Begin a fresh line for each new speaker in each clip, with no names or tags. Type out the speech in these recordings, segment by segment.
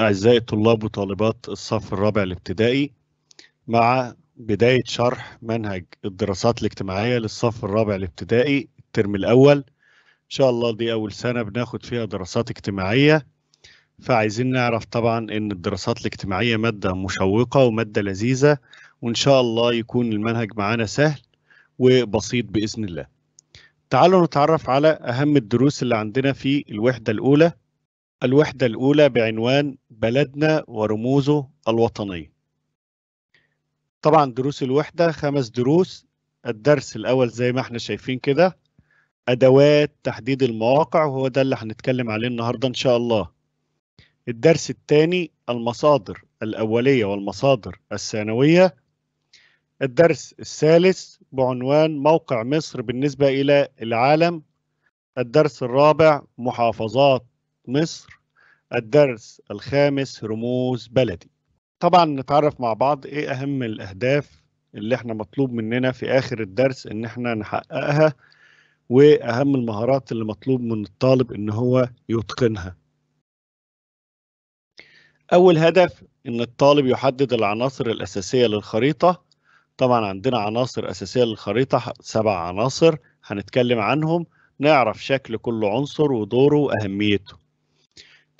أعزائي الطلاب وطالبات الصف الرابع الابتدائي مع بداية شرح منهج الدراسات الاجتماعية للصف الرابع الابتدائي الترم الأول إن شاء الله دي أول سنة بناخد فيها دراسات اجتماعية فعايزين نعرف طبعا إن الدراسات الاجتماعية مادة مشوقة ومادة لذيذة وإن شاء الله يكون المنهج معانا سهل وبسيط بإذن الله تعالوا نتعرف على أهم الدروس اللي عندنا في الوحدة الأولى الوحدة الأولى بعنوان بلدنا ورموزه الوطنية طبعا دروس الوحدة خمس دروس الدرس الأول زي ما احنا شايفين كده أدوات تحديد المواقع وهو ده اللي هنتكلم عليه النهاردة إن شاء الله الدرس الثاني المصادر الأولية والمصادر الثانوية الدرس الثالث بعنوان موقع مصر بالنسبة إلى العالم الدرس الرابع محافظات مصر الدرس الخامس رموز بلدي طبعا نتعرف مع بعض ايه اهم الاهداف اللي احنا مطلوب مننا في اخر الدرس ان احنا نحققها واهم المهارات اللي مطلوب من الطالب ان هو يتقنها اول هدف ان الطالب يحدد العناصر الاساسيه للخريطه طبعا عندنا عناصر اساسيه للخريطه سبع عناصر هنتكلم عنهم نعرف شكل كل عنصر ودوره واهميته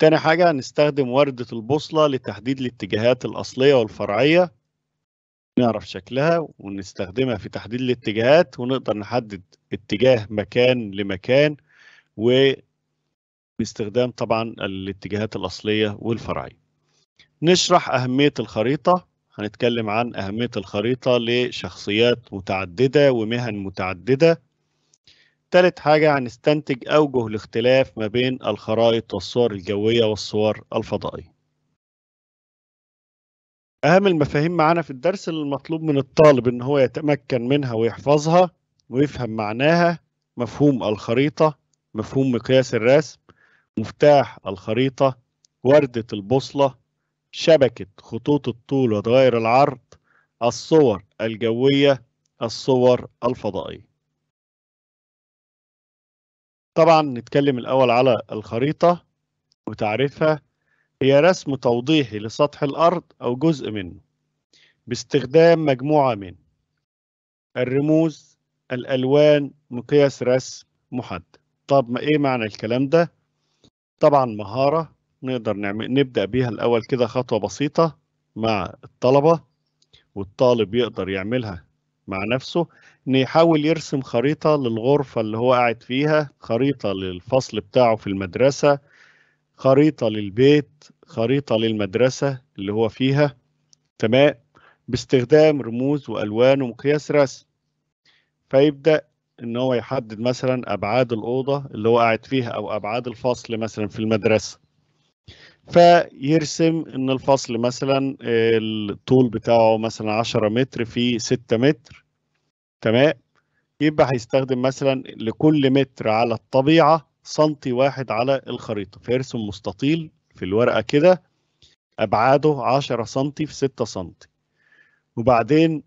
تاني حاجة هنستخدم وردة البوصلة لتحديد الاتجاهات الأصلية والفرعية نعرف شكلها ونستخدمها في تحديد الاتجاهات ونقدر نحدد اتجاه مكان لمكان باستخدام طبعا الاتجاهات الأصلية والفرعية نشرح أهمية الخريطة هنتكلم عن أهمية الخريطة لشخصيات متعددة ومهن متعددة تالت حاجة هنستنتج أوجه الاختلاف ما بين الخرائط والصور الجوية والصور الفضائية أهم المفاهيم معانا في الدرس اللي المطلوب من الطالب إن هو يتمكن منها ويحفظها ويفهم معناها مفهوم الخريطة مفهوم مقياس الرسم مفتاح الخريطة وردة البوصلة شبكة خطوط الطول ودوائر العرض الصور الجوية الصور الفضائية طبعا نتكلم الأول على الخريطة وتعريفها هي رسم توضيحي لسطح الأرض أو جزء منه باستخدام مجموعة من الرموز الألوان مقياس رسم محدد طب ما إيه معنى الكلام ده؟ طبعا مهارة نقدر نعمل نبدأ بيها الأول كده خطوة بسيطة مع الطلبة والطالب يقدر يعملها مع نفسه انه يحاول يرسم خريطه للغرفه اللي هو قاعد فيها خريطه للفصل بتاعه في المدرسه خريطه للبيت خريطه للمدرسه اللي هو فيها تمام باستخدام رموز والوان ومقياس رسم فيبدا ان هو يحدد مثلا ابعاد الاوضه اللي هو قاعد فيها او ابعاد الفصل مثلا في المدرسه فيرسم ان الفصل مثلا الطول بتاعه مثلا 10 متر في 6 متر تمام يبقى هيستخدم مثلا لكل متر على الطبيعة سنتي واحد على الخريطة فيرسم مستطيل في الورقة كده أبعاده 10 سنتي في 6 سنتي وبعدين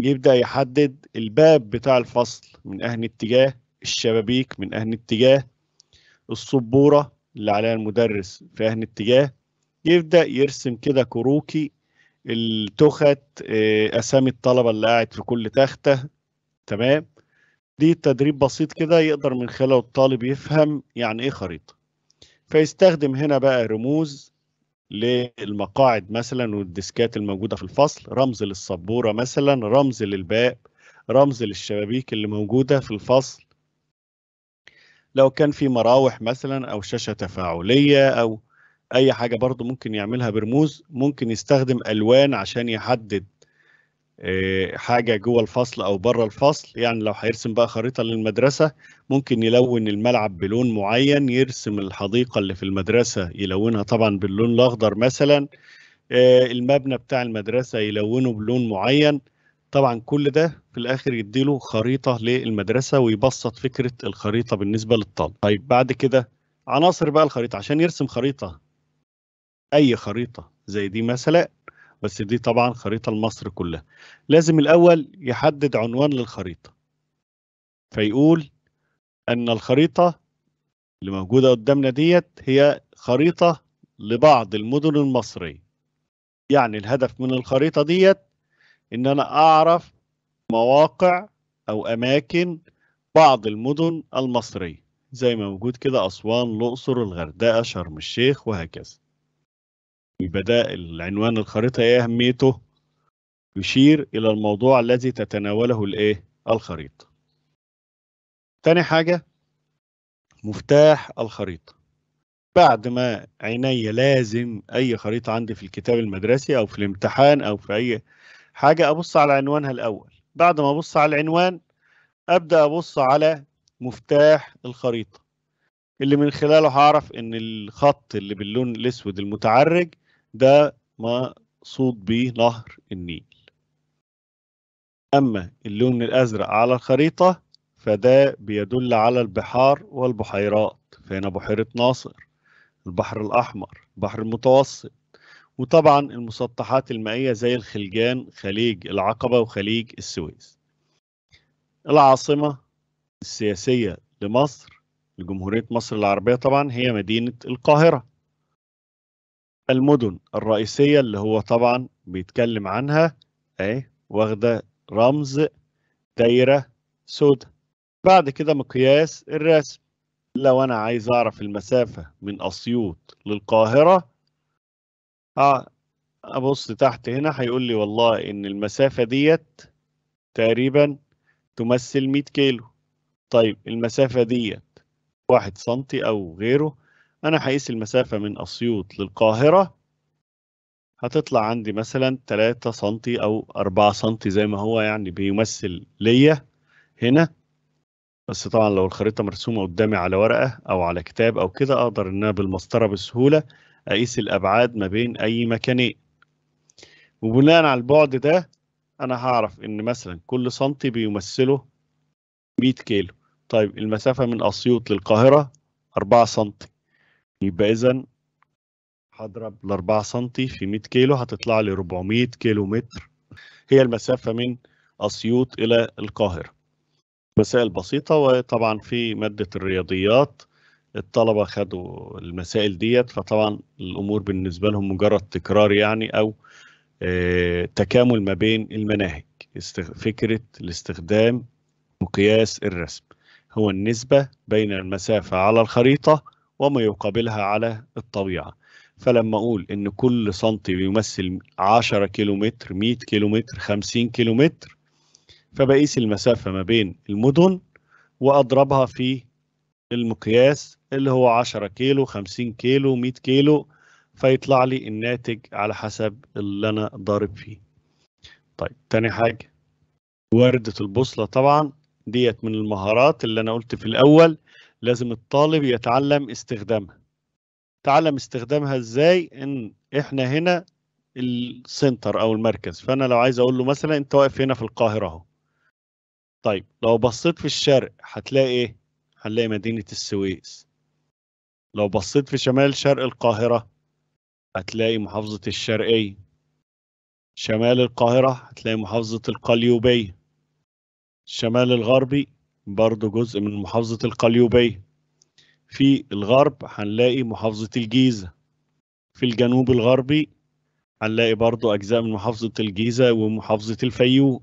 يبدأ يحدد الباب بتاع الفصل من أهن اتجاه الشبابيك من أهن اتجاه السبورة اللي عليها المدرس في أهن اتجاه يبدأ يرسم كده كروكي التخت آه، أسامي الطلبة اللي قاعد في كل تختة تمام دي تدريب بسيط كده يقدر من خلاله الطالب يفهم يعني إيه خريطة فيستخدم هنا بقى رموز للمقاعد مثلا والديسكات الموجودة في الفصل رمز للسبورة مثلا رمز للباب رمز للشبابيك اللي موجودة في الفصل لو كان في مراوح مثلا او شاشه تفاعليه او اي حاجه برضو ممكن يعملها برموز ممكن يستخدم الوان عشان يحدد آه، حاجه جوه الفصل او بره الفصل يعني لو هيرسم بقى خريطه للمدرسه ممكن يلون الملعب بلون معين يرسم الحديقه اللي في المدرسه يلونها طبعا باللون الاخضر مثلا آه، المبنى بتاع المدرسه يلونه بلون معين طبعا كل ده في الاخر يديله خريطه للمدرسه ويبسط فكره الخريطه بالنسبه للطالب طيب بعد كده عناصر بقى الخريطه عشان يرسم خريطه اي خريطه زي دي مثلا بس دي طبعا خريطه لمصر كلها لازم الاول يحدد عنوان للخريطه فيقول ان الخريطه اللي موجوده قدامنا ديت هي خريطه لبعض المدن المصريه يعني الهدف من الخريطه ديت ان انا اعرف مواقع او اماكن بعض المدن المصريه زي ما موجود كده اسوان الاقصر الغردقه شرم الشيخ وهكذا يبقى ده العنوان الخريطه ايه اهميته يشير الى الموضوع الذي تتناوله الايه الخريطه تاني حاجه مفتاح الخريطه بعد ما عيني لازم اي خريطه عندي في الكتاب المدرسي او في الامتحان او في اي حاجة أبص على عنوانها الأول بعد ما أبص على العنوان أبدأ أبص على مفتاح الخريطة اللي من خلاله هعرف إن الخط اللي باللون الأسود المتعرج ده مقصود بيه نهر النيل أما اللون الأزرق على الخريطة فده بيدل على البحار والبحيرات فهنا بحيرة ناصر البحر الأحمر البحر المتوسط وطبعا المسطحات المائية زي الخلجان خليج العقبة وخليج السويس العاصمة السياسية لمصر لجمهورية مصر العربية طبعا هي مدينة القاهرة المدن الرئيسية اللي هو طبعا بيتكلم عنها اهي واخدة رمز دايرة سوداء بعد كده مقياس الرسم لو انا عايز اعرف المسافة من اسيوط للقاهرة آه، ابص تحت هنا هيقول لي والله ان المسافه ديت تقريبا تمثل 100 كيلو طيب المسافه ديت 1 سنتي او غيره انا هقيس المسافه من اسيوط للقاهره هتطلع عندي مثلا 3 سنتي او 4 سنتي زي ما هو يعني بيمثل ليا هنا بس طبعا لو الخريطه مرسومه قدامي على ورقه او على كتاب او كده اقدر ان انا بالمسطره بسهوله اقيس الابعاد ما بين اي مكانين وبناء على البعد ده انا هعرف ان مثلا كل سنتي بيمثله 100 كيلو طيب المسافه من اسيوط للقاهره 4 سنتي يبقى اذا هضرب ال 4 سنتي في 100 كيلو هتطلع لي 400 كيلو متر هي المسافه من اسيوط الى القاهره مسائل بسيطه وطبعا في ماده الرياضيات الطلبه خدوا المسائل ديت فطبعا الامور بالنسبه لهم مجرد تكرار يعني او آه، تكامل ما بين المناهج فكره الاستخدام مقياس الرسم هو النسبه بين المسافه على الخريطه وما يقابلها على الطبيعه فلما اقول ان كل سنتي بيمثل 10 كيلومتر 100 كيلومتر 50 كيلومتر فبقيس المسافه ما بين المدن واضربها في المقياس اللي هو 10 كيلو 50 كيلو 100 كيلو فيطلع لي الناتج على حسب اللي أنا ضارب فيه طيب تاني حاجة وردة البوصلة طبعا ديت من المهارات اللي أنا قلت في الأول لازم الطالب يتعلم استخدامها تعلم استخدامها ازاي ان احنا هنا السنتر او المركز فانا لو عايز اقول له مثلا انت واقف هنا في القاهره اهو طيب لو بصيت في الشرق هتلاقي ايه هنلاقي مدينه السويس لو بصيت في شمال شرق القاهرة هتلاقي محافظة الشرقية شمال القاهرة هتلاقي محافظة القليوبية الشمال الغربي برضه جزء من محافظة القليوبية في الغرب هنلاقي محافظة الجيزة في الجنوب الغربي هنلاقي برضه أجزاء من محافظة الجيزة ومحافظة الفيوم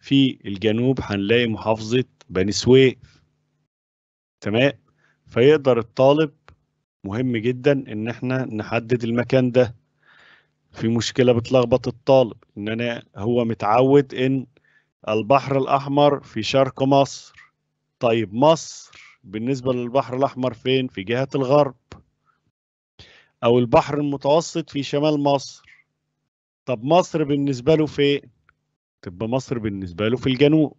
في الجنوب هنلاقي محافظة بني سويف تمام فيقدر الطالب مهم جدا ان احنا نحدد المكان ده في مشكله بتلخبط الطالب ان انا هو متعود ان البحر الاحمر في شرق مصر طيب مصر بالنسبه للبحر الاحمر فين في جهه الغرب او البحر المتوسط في شمال مصر طب مصر بالنسبه له فين تبقى مصر بالنسبه له في الجنوب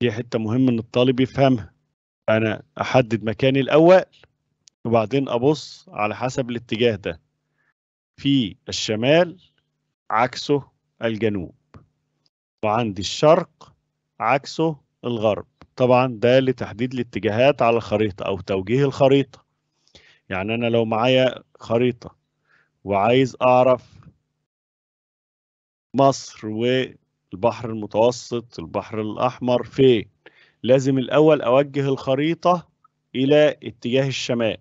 دي حته مهم ان الطالب يفهمها انا احدد مكاني الاول وبعدين ابص على حسب الاتجاه ده في الشمال عكسه الجنوب وعندي الشرق عكسه الغرب طبعا ده لتحديد الاتجاهات على الخريطة أو توجيه الخريطة يعني أنا لو معايا خريطة وعايز أعرف مصر والبحر المتوسط البحر الأحمر فين لازم الأول أوجه الخريطة الى اتجاه الشمال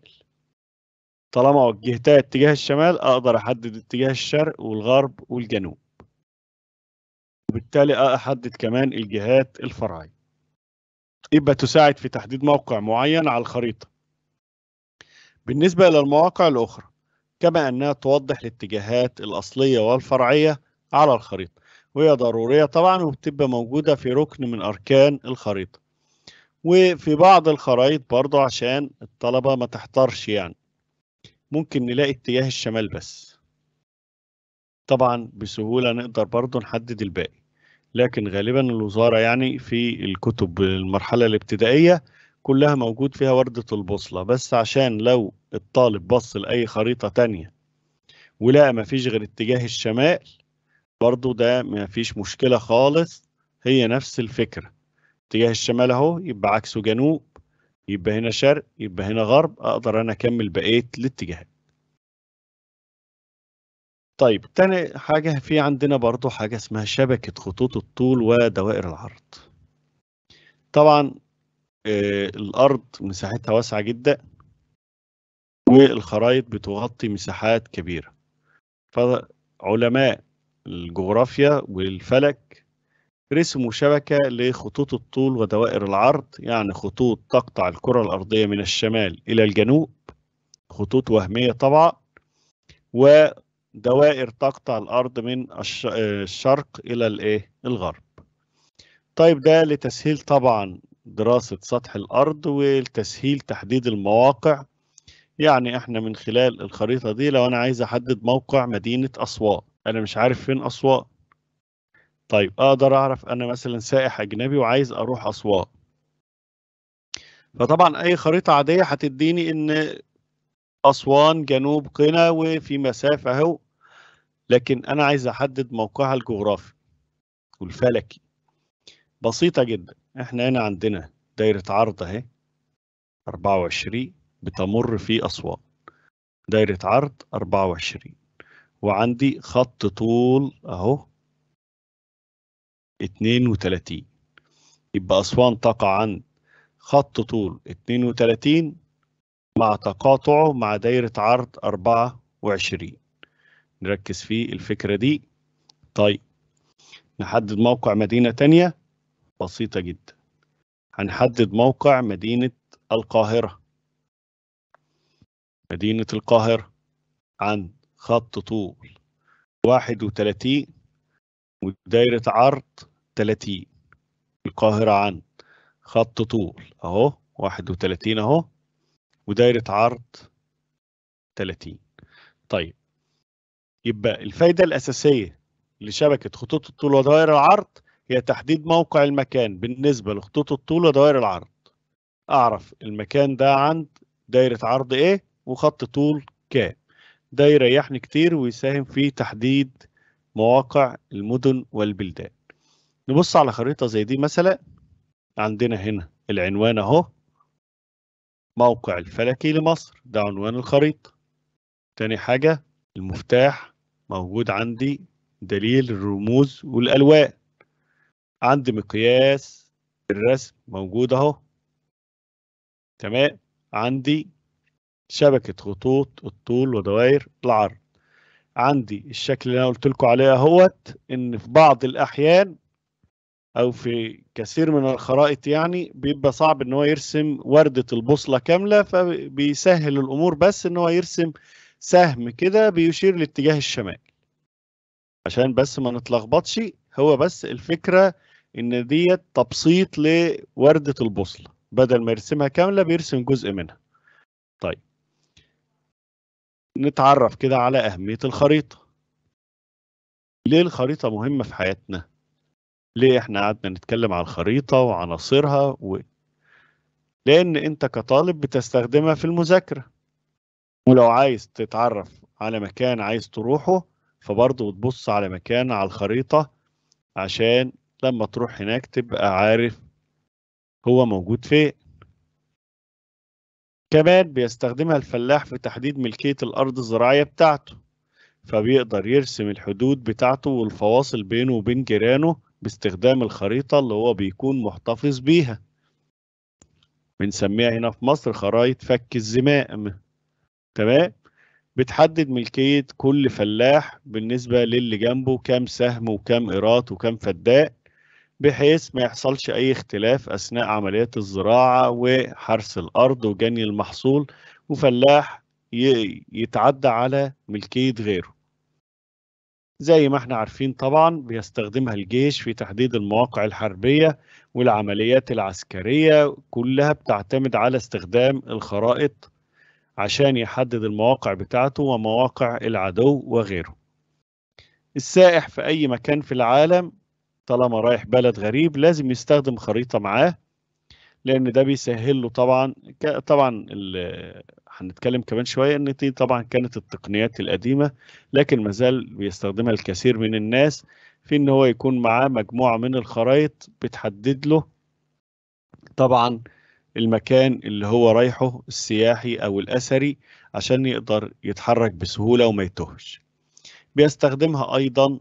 طالما وجهتها اتجاه الشمال اقدر احدد اتجاه الشرق والغرب والجنوب وبالتالي احدد كمان الجهات الفرعيه يبقى تساعد في تحديد موقع معين على الخريطه بالنسبه للمواقع الاخرى كما انها توضح الاتجاهات الاصليه والفرعيه على الخريطه وهي ضروريه طبعا وبتبقى موجوده في ركن من اركان الخريطه وفي بعض الخرائط برضو عشان الطلبة ما تحترش يعني ممكن نلاقي اتجاه الشمال بس طبعا بسهولة نقدر برضو نحدد الباقي لكن غالبا الوزارة يعني في الكتب المرحلة الابتدائية كلها موجود فيها وردة البوصلة بس عشان لو الطالب بص لأي خريطة تانية ولقى مفيش غير اتجاه الشمال برضو ده مفيش مشكلة خالص هي نفس الفكرة اتجاه الشمال اهو يبقى عكسه جنوب يبقى هنا شرق يبقى هنا غرب اقدر انا اكمل بقيه الاتجاهات طيب تاني حاجة في عندنا برضو حاجة اسمها شبكة خطوط الطول ودوائر العرض طبعا آه، الأرض مساحتها واسعة جدا والخرائط بتغطي مساحات كبيرة فعلماء الجغرافيا والفلك رسموا شبكة لخطوط الطول ودوائر العرض يعني خطوط تقطع الكرة الأرضية من الشمال إلى الجنوب خطوط وهمية طبعا ودوائر تقطع الأرض من الشرق إلى الإيه الغرب طيب ده لتسهيل طبعا دراسة سطح الأرض ولتسهيل تحديد المواقع يعني احنا من خلال الخريطة دي لو أنا عايز أحدد موقع مدينة أسوان أنا مش عارف فين أسوان طيب اقدر اعرف انا مثلا سائح اجنبي وعايز اروح اسوان فطبعا اي خريطه عاديه هتديني ان اسوان جنوب قنا وفي مسافه اهو لكن انا عايز احدد موقعها الجغرافي والفلكي بسيطه جدا احنا هنا عندنا دايره عرض اهي 24 بتمر في اسوان دايره عرض 24 وعندي خط طول اهو 32 يبقى أسوان تقع عند خط طول 32 مع تقاطعه مع دايرة عرض 24 نركز في الفكرة دي طيب نحدد موقع مدينة تانية بسيطة جدا هنحدد موقع مدينة القاهرة مدينة القاهرة عن خط طول 31 ودايرة عرض 31 القاهرة عن خط طول أهو 31 أهو ودايرة عرض 30 طيب يبقى الفايدة الأساسية لشبكة خطوط الطول ودوائر العرض هي تحديد موقع المكان بالنسبة لخطوط الطول ودوائر العرض أعرف المكان ده عند دايرة عرض إيه وخط طول كام ده يريحني كتير ويساهم في تحديد مواقع المدن والبلدان نبص على خريطة زي دي مثلا عندنا هنا العنوان اهو موقع الفلكي لمصر ده عنوان الخريطة تاني حاجة المفتاح موجود عندي دليل الرموز والألوان عندي مقياس الرسم موجود اهو تمام عندي شبكة خطوط الطول ودوائر العرض عندي الشكل اللي انا قلت لكم عليه اهوت ان في بعض الاحيان او في كثير من الخرائط يعني بيبقى صعب ان هو يرسم وردة البوصلة كاملة فبيسهل الامور بس ان هو يرسم سهم كده بيشير لاتجاه الشمال عشان بس ما نتلخبطش هو بس الفكرة ان ديت تبسيط لوردة البوصلة بدل ما يرسمها كاملة بيرسم جزء منها طيب نتعرف كده على اهمية الخريطة ليه الخريطة مهمة في حياتنا؟ ليه احنا قعدنا نتكلم عن الخريطة وعناصرها و... لأن أنت كطالب بتستخدمها في المذاكرة ولو عايز تتعرف على مكان عايز تروحه فبرضه تبص على مكان على الخريطة عشان لما تروح هناك تبقى عارف هو موجود فين كمان بيستخدمها الفلاح في تحديد ملكية الأرض الزراعية بتاعته فبيقدر يرسم الحدود بتاعته والفواصل بينه وبين جيرانه باستخدام الخريطة اللي هو بيكون محتفظ بيها بنسميها هنا في مصر خرائط فك الزمام تمام بتحدد ملكية كل فلاح بالنسبة للي جنبه كام سهم وكام إيراد وكام فداء بحيث ما يحصلش أي اختلاف أثناء عمليات الزراعة وحرس الأرض وجني المحصول وفلاح يتعدى على ملكية غيره زي ما احنا عارفين طبعا بيستخدمها الجيش في تحديد المواقع الحربية والعمليات العسكرية كلها بتعتمد على استخدام الخرائط عشان يحدد المواقع بتاعته ومواقع العدو وغيره السائح في أي مكان في العالم طالما رايح بلد غريب لازم يستخدم خريطة معاه لان ده بيسهل له طبعا طبعا هنتكلم كمان شويه ان دي طبعا كانت التقنيات القديمه لكن ما زال بيستخدمها الكثير من الناس في ان هو يكون معاه مجموعه من الخرائط بتحدد له طبعا المكان اللي هو رايحه السياحي او الاثري عشان يقدر يتحرك بسهوله وما يتوهش بيستخدمها ايضا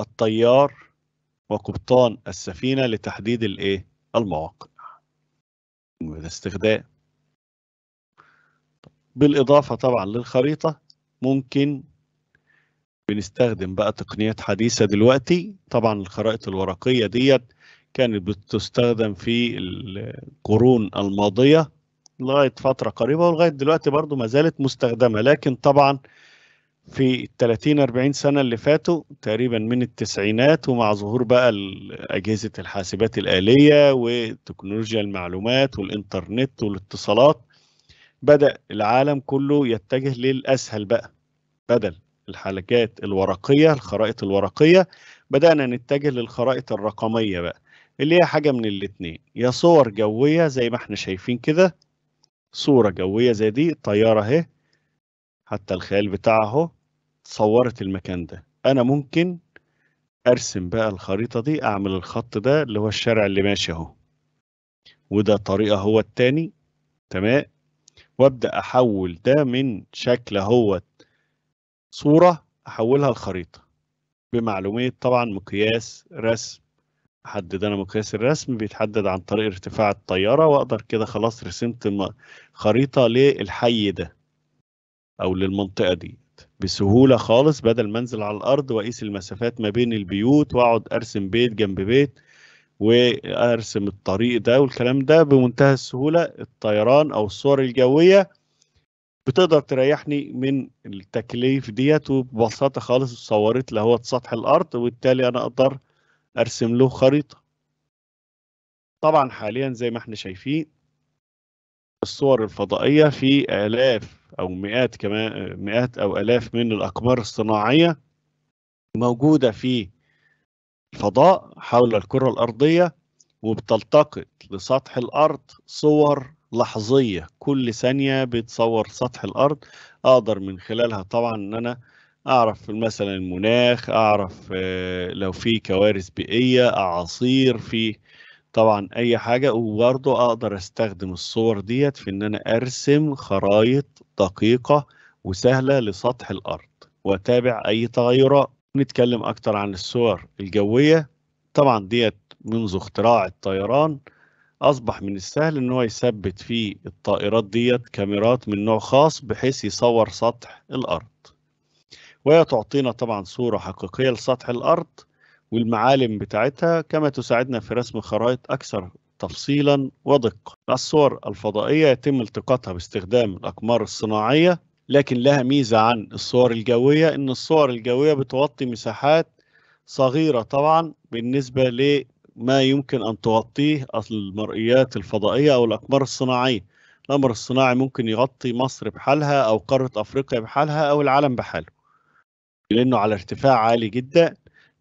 الطيار وقبطان السفينه لتحديد الايه المواقف والاستخدام بالإضافة طبعا للخريطة ممكن بنستخدم بقى تقنيات حديثة دلوقتي طبعا الخرائط الورقية ديت كانت بتستخدم في القرون الماضية لغاية فترة قريبة ولغاية دلوقتي برضو ما زالت مستخدمة لكن طبعا في 30 40 سنه اللي فاتوا تقريبا من التسعينات ومع ظهور بقى اجهزه الحاسبات الاليه وتكنولوجيا المعلومات والانترنت والاتصالات بدا العالم كله يتجه للاسهل بقى بدل الحلقات الورقيه الخرائط الورقيه بدانا نتجه للخرائط الرقميه بقى اللي هي حاجه من الاتنين يا صور جويه زي ما احنا شايفين كده صوره جويه زي دي طياره اهي حتى الخيال بتاعه صورت المكان ده انا ممكن ارسم بقى الخريطه دي اعمل الخط ده اللي هو الشارع اللي ماشي اهو وده طريقه هو التاني تمام وابدا احول ده من شكل هو صوره احولها لخريطه بمعلوميه طبعا مقياس رسم احدد انا مقياس الرسم بيتحدد عن طريق ارتفاع الطياره واقدر كده خلاص رسمت خريطه للحي ده او للمنطقه دي بسهوله خالص بدل ما انزل على الارض واقيس المسافات ما بين البيوت واقعد ارسم بيت جنب بيت وارسم الطريق ده والكلام ده بمنتهى السهوله الطيران او الصور الجويه بتقدر تريحني من التكليف ديت وببساطه خالص صورت له سطح الارض وبالتالي انا اقدر ارسم له خريطه طبعا حاليا زي ما احنا شايفين الصور الفضائيه في الاف او مئات كمان مئات او الاف من الاقمار الصناعيه موجوده في الفضاء حول الكره الارضيه وبتلتقط لسطح الارض صور لحظيه كل ثانيه بتصور سطح الارض اقدر من خلالها طبعا ان انا اعرف مثلا المناخ اعرف آه، لو في كوارث بيئيه اعاصير في طبعا اي حاجة وبرضه اقدر استخدم الصور ديت في ان انا ارسم خرائط دقيقة وسهلة لسطح الارض واتابع اي تغيرات نتكلم اكتر عن الصور الجوية طبعا ديت منذ اختراع الطيران اصبح من السهل ان هو يثبت في الطائرات ديت كاميرات من نوع خاص بحيث يصور سطح الارض وهي تعطينا طبعا صورة حقيقية لسطح الارض والمعالم بتاعتها كما تساعدنا في رسم خرائط أكثر تفصيلا ودقة الصور الفضائية يتم التقاطها باستخدام الأقمار الصناعية لكن لها ميزة عن الصور الجوية إن الصور الجوية بتغطي مساحات صغيرة طبعا بالنسبة لما يمكن أن تغطيه المرئيات الفضائية أو الأقمار الصناعية الأمر الصناعي ممكن يغطي مصر بحالها أو قارة أفريقيا بحالها أو العالم بحاله لأنه على ارتفاع عالي جدا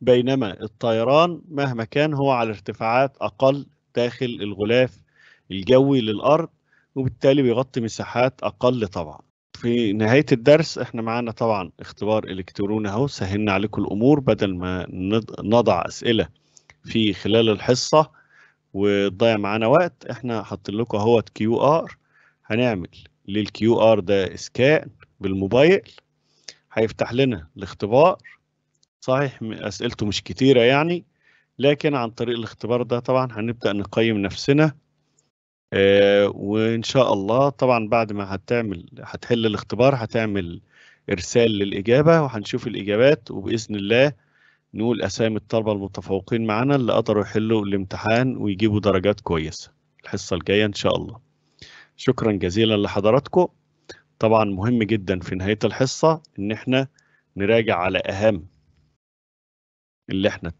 بينما الطيران مهما كان هو على ارتفاعات أقل داخل الغلاف الجوي للأرض وبالتالي بيغطي مساحات أقل طبعا في نهاية الدرس احنا معانا طبعا اختبار الكتروني اهو سهلنا عليكم الامور بدل ما نضع اسئلة في خلال الحصة وتضيع معانا وقت احنا حاطين لكم اهو كيو ار هنعمل للكيو ار ده اسكان بالموبايل هيفتح لنا الاختبار صحيح أسئلته مش كتيرة يعني لكن عن طريق الاختبار ده طبعا هنبدأ نقيم نفسنا آه وإن شاء الله طبعا بعد ما هتعمل هتحل الاختبار هتعمل إرسال للإجابة وهنشوف الإجابات وبإذن الله نقول أسامي الطلبة المتفوقين معانا اللي قدروا يحلوا الامتحان ويجيبوا درجات كويسة الحصة الجاية إن شاء الله شكرا جزيلا لحضراتكم طبعا مهم جدا في نهاية الحصة إن احنا نراجع على أهم اللي احنا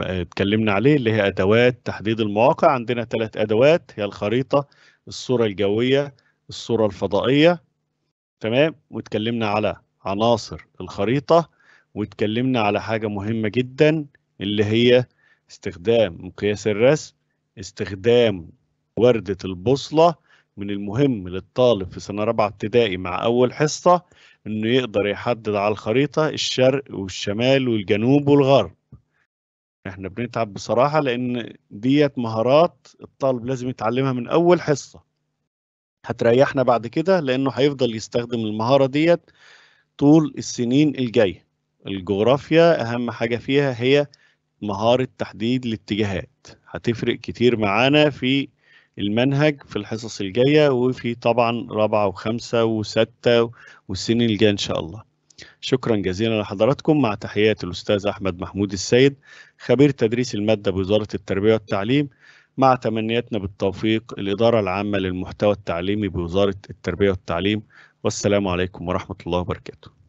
اتكلمنا عليه اللي هي ادوات تحديد المواقع عندنا ثلاث ادوات هي الخريطه الصوره الجويه الصوره الفضائيه تمام واتكلمنا على عناصر الخريطه واتكلمنا على حاجه مهمه جدا اللي هي استخدام مقياس الرسم استخدام ورده البوصله من المهم للطالب في سنه رابعه ابتدائي مع اول حصه انه يقدر يحدد على الخريطه الشرق والشمال والجنوب والغرب احنا بنتعب بصراحة لأن ديت مهارات الطالب لازم يتعلمها من أول حصة هتريحنا بعد كده لأنه هيفضل يستخدم المهارة ديت طول السنين الجاية الجغرافيا أهم حاجة فيها هي مهارة تحديد الاتجاهات هتفرق كتير معانا في المنهج في الحصص الجاية وفي طبعا رابعة وخمسة وستة والسنين الجاية إن شاء الله شكرا جزيلا لحضراتكم مع تحيات الأستاذ أحمد محمود السيد خبير تدريس المادة بوزارة التربية والتعليم مع تمنياتنا بالتوفيق الإدارة العامة للمحتوى التعليمي بوزارة التربية والتعليم والسلام عليكم ورحمة الله وبركاته